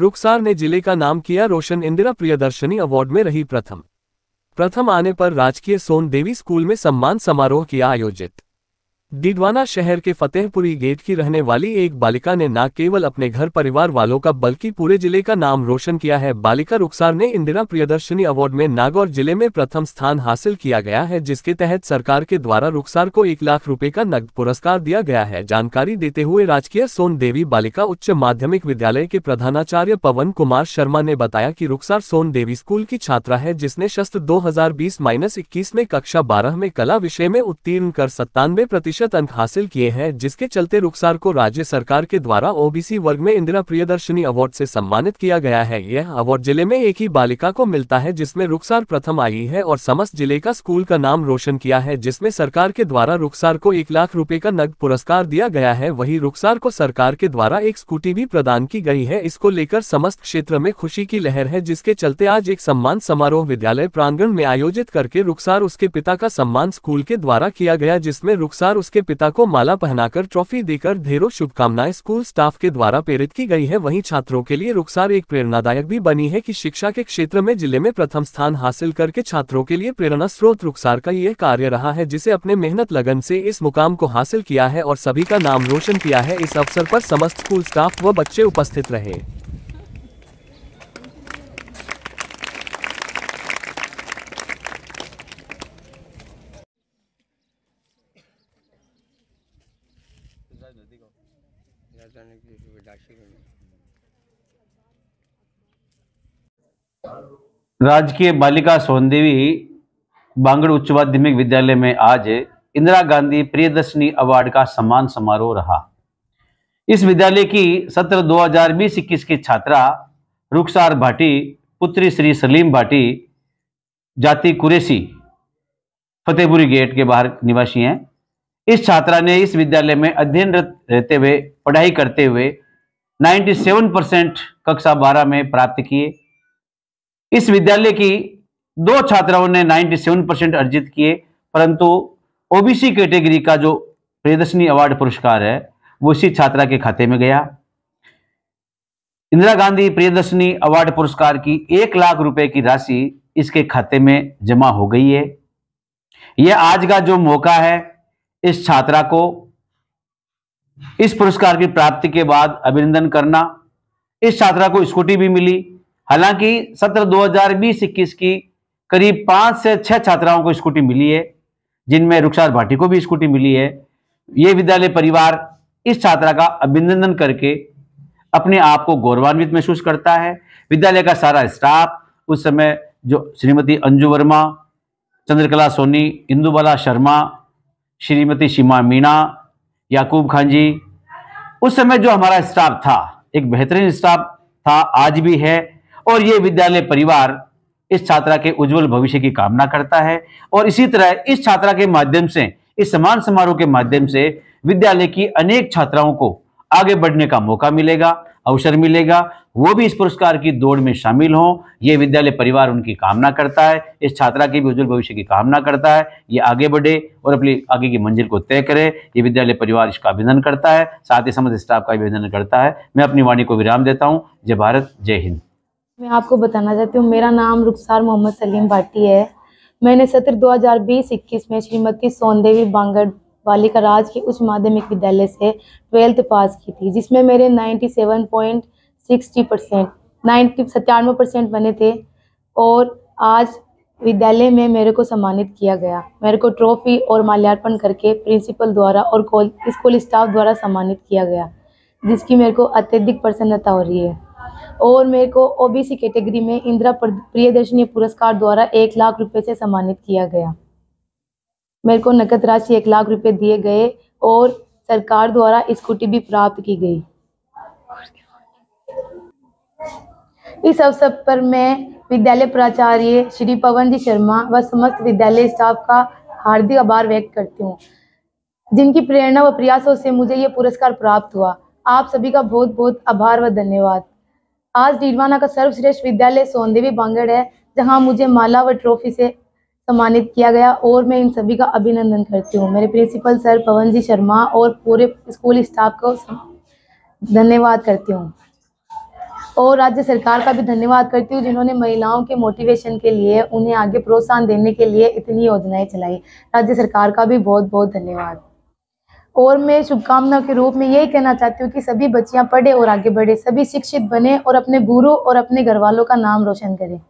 रुखसार ने जिले का नाम किया रोशन इंदिरा प्रियदर्शनी अवार्ड में रही प्रथम प्रथम आने पर राजकीय सोन देवी स्कूल में सम्मान समारोह किया आयोजित डिडवाना शहर के फतेहपुरी गेट की रहने वाली एक बालिका ने न केवल अपने घर परिवार वालों का बल्कि पूरे जिले का नाम रोशन किया है बालिका रुखसार ने इंदिरा प्रियदर्शनी अवार्ड में नागौर जिले में प्रथम स्थान हासिल किया गया है जिसके तहत सरकार के द्वारा रुखसार को एक लाख रुपए का नकद पुरस्कार दिया गया है जानकारी देते हुए राजकीय सोन देवी बालिका उच्च माध्यमिक विद्यालय के प्रधानाचार्य पवन कुमार शर्मा ने बताया की रुखसार सोन देवी स्कूल की छात्रा है जिसने शस्त्र दो हजार में कक्षा बारह में कला विषय में उत्तीर्ण कर सत्तानवे प्रतिशत प्रतिशत अंक हासिल किए हैं जिसके चलते रुखसार को राज्य सरकार के द्वारा ओबीसी वर्ग में इंदिरा प्रियदर्शनी अवार्ड से सम्मानित किया गया है यह अवार्ड जिले में एक ही बालिका को मिलता है जिसमें रुखसार प्रथम आई है और समस्त जिले का स्कूल का नाम रोशन किया है जिसमें सरकार के द्वारा रुखसार को एक लाख रूपए का नगद पुरस्कार दिया गया है वही रुखसार को सरकार के द्वारा एक स्कूटी भी प्रदान की गई है इसको लेकर समस्त क्षेत्र में खुशी की लहर है जिसके चलते आज एक सम्मान समारोह विद्यालय प्रांगण में आयोजित करके रुखसार उसके पिता का सम्मान स्कूल के द्वारा किया गया जिसमें रुखसार उस उसके पिता को माला पहनाकर ट्रॉफी देकर ढेरों शुभकामनाएं स्कूल स्टाफ के द्वारा प्रेरित की गई है वहीं छात्रों के लिए रुखसार एक प्रेरणादायक भी बनी है कि शिक्षा के क्षेत्र में जिले में प्रथम स्थान हासिल करके छात्रों के लिए प्रेरणा स्रोत रुखसार का यह कार्य रहा है जिसे अपने मेहनत लगन से इस मुकाम को हासिल किया है और सभी का नाम रोशन किया है इस अवसर पर समस्त स्कूल स्टाफ व बच्चे उपस्थित रहे राजकीय बालिका सोनदेवी बांगड़ उच्च माध्यमिक विद्यालय में आज इंदिरा गांधी प्रियदर्शनी अवार्ड का सम्मान समारोह रहा इस विद्यालय की सत्र 2020-21 की छात्रा रुखसार भाटी पुत्री श्री सलीम भाटी जाति कुरेसी फतेहपुरी गेट के बाहर निवासी हैं इस छात्रा ने इस विद्यालय में अध्ययनरत रहते हुए पढ़ाई करते हुए 97 परसेंट कक्षा 12 में प्राप्त किए इस विद्यालय की दो छात्राओं ने 97 परसेंट अर्जित किए परंतु ओबीसी कैटेगरी का जो प्रियदर्शनी अवार्ड पुरस्कार है वो इसी छात्रा के खाते में गया इंदिरा गांधी प्रियदर्शनी अवार्ड पुरस्कार की एक लाख रुपए की राशि इसके खाते में जमा हो गई है यह आज का जो मौका है इस छात्रा को इस पुरस्कार की प्राप्ति के बाद अभिनंदन करना इस छात्रा को स्कूटी भी मिली हालांकि सत्र 2020-21 की करीब पांच से छह छात्राओं को स्कूटी मिली है जिनमें रुखसार भाटी को भी स्कूटी मिली है ये विद्यालय परिवार इस छात्रा का अभिनंदन करके अपने आप को गौरवान्वित महसूस करता है विद्यालय का सारा स्टाफ उस समय जो श्रीमती अंजू वर्मा चंद्रकला सोनी इंदुबाला शर्मा श्रीमती सीमा मीणा याकूब खान जी उस समय जो हमारा स्टाफ था एक बेहतरीन स्टाफ था आज भी है और ये विद्यालय परिवार इस छात्रा के उज्जवल भविष्य की कामना करता है और इसी तरह इस छात्रा के माध्यम से इस समान समारोह के माध्यम से विद्यालय की अनेक छात्राओं को आगे बढ़ने का मौका मिलेगा अवसर मिलेगा वो भी इस पुरस्कार की दौड़ में शामिल हों ये विद्यालय परिवार उनकी कामना करता है इस छात्रा की भी उज्जवल भविष्य की कामना करता है ये आगे बढ़े और अपनी आगे की मंजिल को तय करे ये विद्यालय परिवार इसका अभिनंदन करता है साथ ही समझ स्टाफ का अभिनंदन करता है मैं अपनी वाणी को विराम देता हूँ जय भारत जय हिंद मैं आपको बताना चाहती हूँ मेरा नाम रुखसार मोहम्मद सलीम भाटी है मैंने सत्र दो हजार में श्रीमती सोनदेवी बांगड़ बालिका राज के उच्च माध्यमिक विद्यालय से ट्वेल्थ पास की थी जिसमें मेरे ninety seven point sixty percent ninety सत्तानवे परसेंट बने थे और आज विद्यालय में मेरे को सम्मानित किया गया मेरे को ट्रॉफी और माल्यार्पण करके प्रिंसिपल द्वारा और स्कूल स्टाफ द्वारा सम्मानित किया गया जिसकी मेरे को अत्यधिक प्रसन्नता हो रही है और मेरे को ओबीसी कैटेगरी में इंदिरा प्रियदर्शनी पुरस्कार द्वारा एक लाख रुपए से सम्मानित किया गया मेरे को नकद राशि एक लाख रुपए दिए गए और सरकार द्वारा स्कूटी भी प्राप्त की गई इस अवसर पर मैं विद्यालय प्राचार्य श्री पवन जी शर्मा व समस्त विद्यालय स्टाफ का हार्दिक आभार व्यक्त करती हूँ जिनकी प्रेरणा व प्रयासों से मुझे ये पुरस्कार प्राप्त हुआ आप सभी का बहुत बहुत आभार व धन्यवाद आज डीडवाना का सर्वश्रेष्ठ विद्यालय सोनदेवी बांगड़ है जहाँ मुझे माला व ट्रॉफी से सम्मानित किया गया और मैं इन सभी का अभिनंदन करती हूँ मेरे प्रिंसिपल सर पवन जी शर्मा और पूरे स्कूल स्टाफ को धन्यवाद करती हूँ और राज्य सरकार का भी धन्यवाद करती हूँ जिन्होंने महिलाओं के मोटिवेशन के लिए उन्हें आगे प्रोत्साहन देने के लिए इतनी योजनाएं चलाई राज्य सरकार का भी बहुत बहुत धन्यवाद और मैं शुभकामना के रूप में यही कहना चाहती हूँ कि सभी बच्चियाँ पढ़े और आगे बढ़े सभी शिक्षित बने और अपने गुरु और अपने घर वालों का नाम रोशन करें